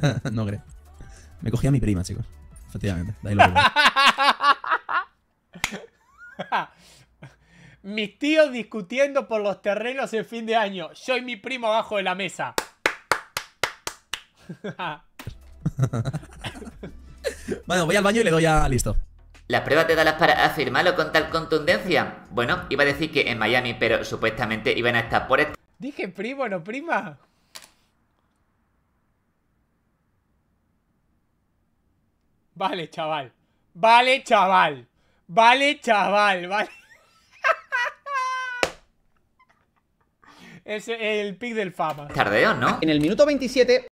no creo. Me cogía a mi prima, chicos. Efectivamente. Mis tíos discutiendo por los terrenos en fin de año. Soy mi primo abajo de la mesa. bueno, voy al baño y le doy a listo. ¿Las pruebas da las para afirmarlo con tal contundencia? Bueno, iba a decir que en Miami, pero supuestamente iban a estar por... ¿Dije primo, no prima? Vale, chaval. Vale, chaval. Vale, chaval. Vale. es el pick del fama. Tardeo, ¿no? En el minuto 27